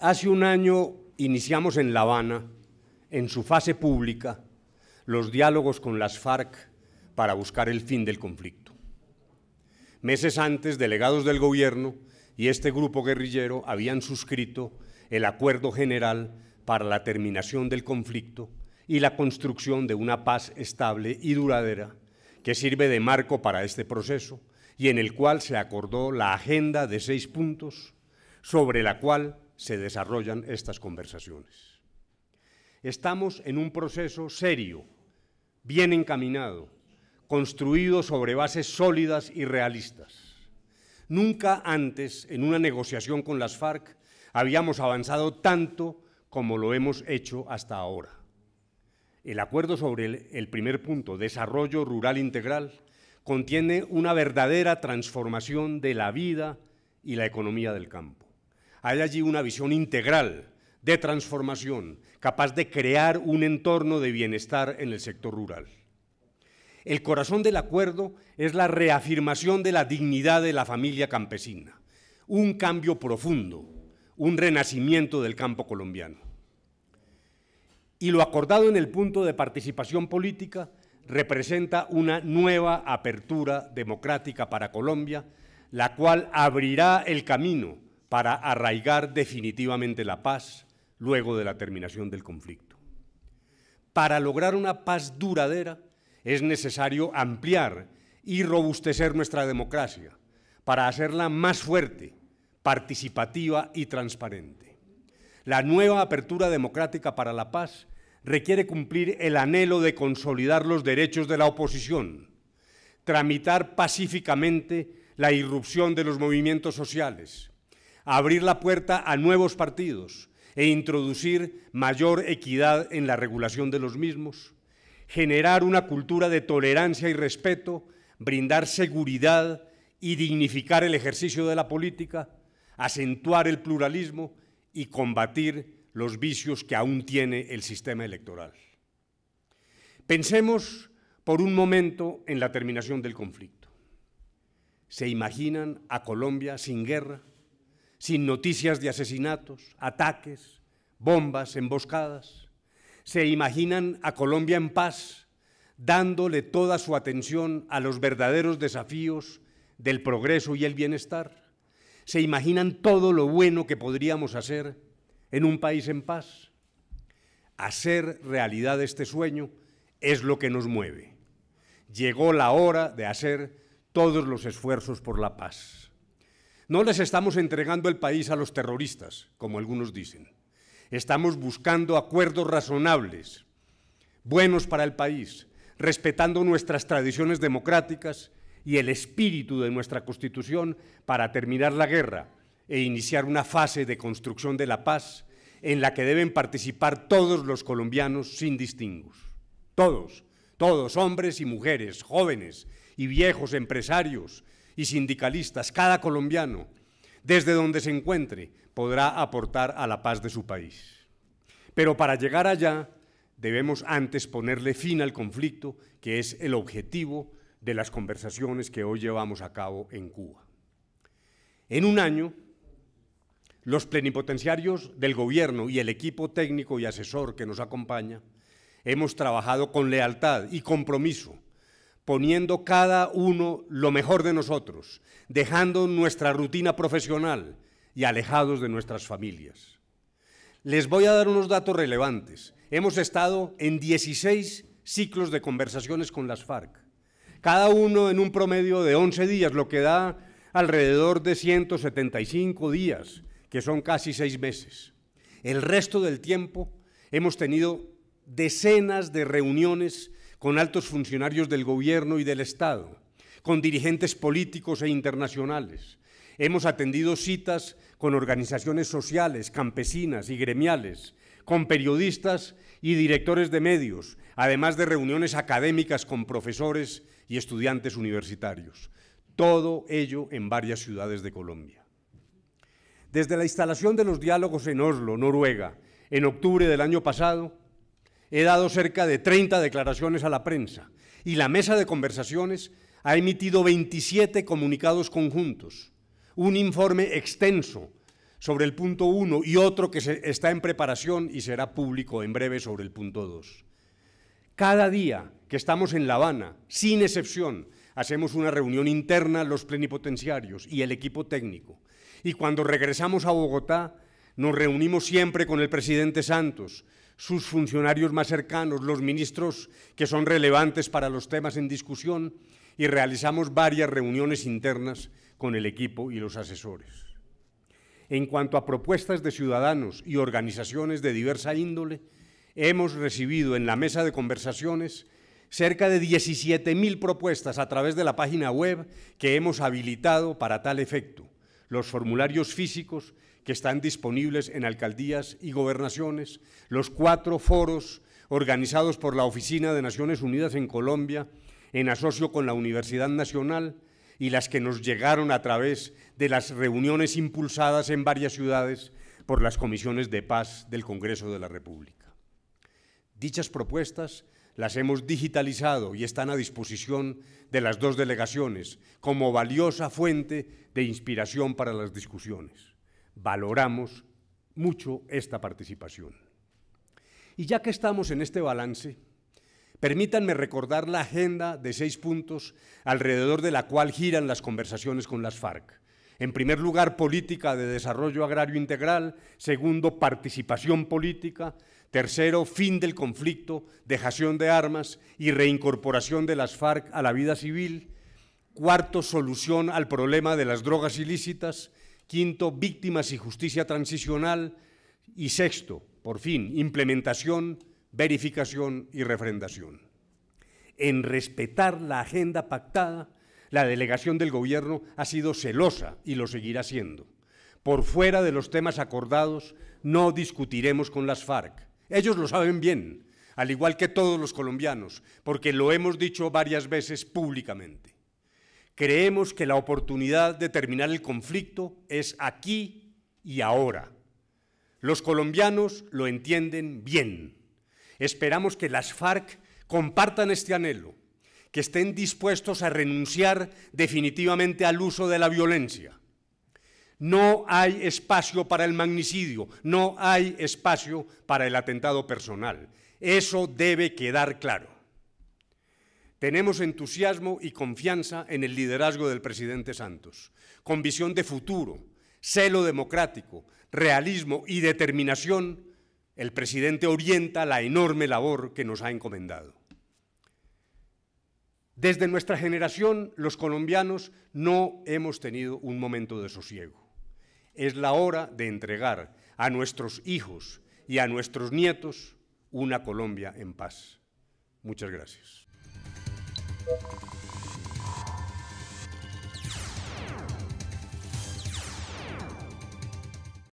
Hace un año iniciamos en La Habana, en su fase pública, los diálogos con las FARC para buscar el fin del conflicto. Meses antes, delegados del gobierno y este grupo guerrillero habían suscrito el acuerdo general para la terminación del conflicto y la construcción de una paz estable y duradera que sirve de marco para este proceso y en el cual se acordó la agenda de seis puntos sobre la cual se desarrollan estas conversaciones. Estamos en un proceso serio, bien encaminado, construido sobre bases sólidas y realistas. Nunca antes en una negociación con las FARC habíamos avanzado tanto como lo hemos hecho hasta ahora. El acuerdo sobre el, primer punto, desarrollo rural integral, contiene una verdadera transformación de la vida y la economía del campo. Hay allí una visión integral de transformación, capaz de crear un entorno de bienestar en el sector rural. El corazón del acuerdo es la reafirmación de la dignidad de la familia campesina, un cambio profundo, un renacimiento del campo colombiano y lo acordado en el punto de participación política representa una nueva apertura democrática para Colombia, la cual abrirá el camino para arraigar definitivamente la paz luego de la terminación del conflicto. Para lograr una paz duradera es necesario ampliar y robustecer nuestra democracia para hacerla más fuerte, participativa y transparente. La nueva apertura democrática para la paz requiere cumplir el anhelo de consolidar los derechos de la oposición, tramitar pacíficamente la irrupción de los movimientos sociales, abrir la puerta a nuevos partidos e introducir mayor equidad en la regulación de los mismos, generar una cultura de tolerancia y respeto, brindar seguridad y dignificar el ejercicio de la política, acentuar el pluralismo, y combatir los vicios que aún tiene el sistema electoral. Pensemos por un momento en la terminación del conflicto. ¿Se imaginan a Colombia sin guerra, sin noticias de asesinatos, ataques, bombas, emboscadas? ¿Se imaginan a Colombia en paz, dándole toda su atención a los verdaderos desafíos del progreso y el bienestar? ¿Se imaginan todo lo bueno que podríamos hacer en un país en paz? Hacer realidad este sueño es lo que nos mueve. Llegó la hora de hacer todos los esfuerzos por la paz. No les estamos entregando el país a los terroristas, como algunos dicen. Estamos buscando acuerdos razonables, buenos para el país, respetando nuestras tradiciones democráticas y el espíritu de nuestra Constitución para terminar la guerra e iniciar una fase de construcción de la paz en la que deben participar todos los colombianos sin distingos. Todos, todos, hombres y mujeres, jóvenes y viejos, empresarios y sindicalistas, cada colombiano, desde donde se encuentre, podrá aportar a la paz de su país. Pero para llegar allá, debemos antes ponerle fin al conflicto, que es el objetivo de las conversaciones que hoy llevamos a cabo en Cuba. En un año, los plenipotenciarios del gobierno y el equipo técnico y asesor que nos acompaña hemos trabajado con lealtad y compromiso, poniendo cada uno lo mejor de nosotros, dejando nuestra rutina profesional y alejados de nuestras familias. Les voy a dar unos datos relevantes. Hemos estado en 16 ciclos de conversaciones con las FARC cada uno en un promedio de 11 días, lo que da alrededor de 175 días, que son casi seis meses. El resto del tiempo hemos tenido decenas de reuniones con altos funcionarios del gobierno y del Estado, con dirigentes políticos e internacionales. Hemos atendido citas con organizaciones sociales, campesinas y gremiales, con periodistas y directores de medios, además de reuniones académicas con profesores y estudiantes universitarios. Todo ello en varias ciudades de Colombia. Desde la instalación de los diálogos en Oslo, Noruega, en octubre del año pasado, he dado cerca de 30 declaraciones a la prensa y la mesa de conversaciones ha emitido 27 comunicados conjuntos, un informe extenso sobre el punto 1 y otro que está en preparación y será público en breve sobre el punto 2. Cada día que estamos en La Habana, sin excepción, hacemos una reunión interna los plenipotenciarios y el equipo técnico. Y cuando regresamos a Bogotá, nos reunimos siempre con el presidente Santos, sus funcionarios más cercanos, los ministros que son relevantes para los temas en discusión, y realizamos varias reuniones internas con el equipo y los asesores en cuanto a propuestas de ciudadanos y organizaciones de diversa índole, hemos recibido en la mesa de conversaciones cerca de 17.000 propuestas a través de la página web que hemos habilitado para tal efecto, los formularios físicos que están disponibles en alcaldías y gobernaciones, los cuatro foros organizados por la Oficina de Naciones Unidas en Colombia, en asocio con la Universidad Nacional, y las que nos llegaron a través de las reuniones impulsadas en varias ciudades por las comisiones de paz del Congreso de la República. Dichas propuestas las hemos digitalizado y están a disposición de las dos delegaciones como valiosa fuente de inspiración para las discusiones. Valoramos mucho esta participación. Y ya que estamos en este balance, Permítanme recordar la agenda de seis puntos alrededor de la cual giran las conversaciones con las FARC. En primer lugar, política de desarrollo agrario integral. Segundo, participación política. Tercero, fin del conflicto, dejación de armas y reincorporación de las FARC a la vida civil. Cuarto, solución al problema de las drogas ilícitas. Quinto, víctimas y justicia transicional. Y sexto, por fin, implementación verificación y refrendación. En respetar la agenda pactada, la delegación del Gobierno ha sido celosa y lo seguirá siendo. Por fuera de los temas acordados, no discutiremos con las FARC. Ellos lo saben bien, al igual que todos los colombianos, porque lo hemos dicho varias veces públicamente. Creemos que la oportunidad de terminar el conflicto es aquí y ahora. Los colombianos lo entienden bien. Esperamos que las FARC compartan este anhelo, que estén dispuestos a renunciar definitivamente al uso de la violencia. No hay espacio para el magnicidio, no hay espacio para el atentado personal. Eso debe quedar claro. Tenemos entusiasmo y confianza en el liderazgo del presidente Santos, con visión de futuro, celo democrático, realismo y determinación el presidente orienta la enorme labor que nos ha encomendado. Desde nuestra generación, los colombianos no hemos tenido un momento de sosiego. Es la hora de entregar a nuestros hijos y a nuestros nietos una Colombia en paz. Muchas gracias.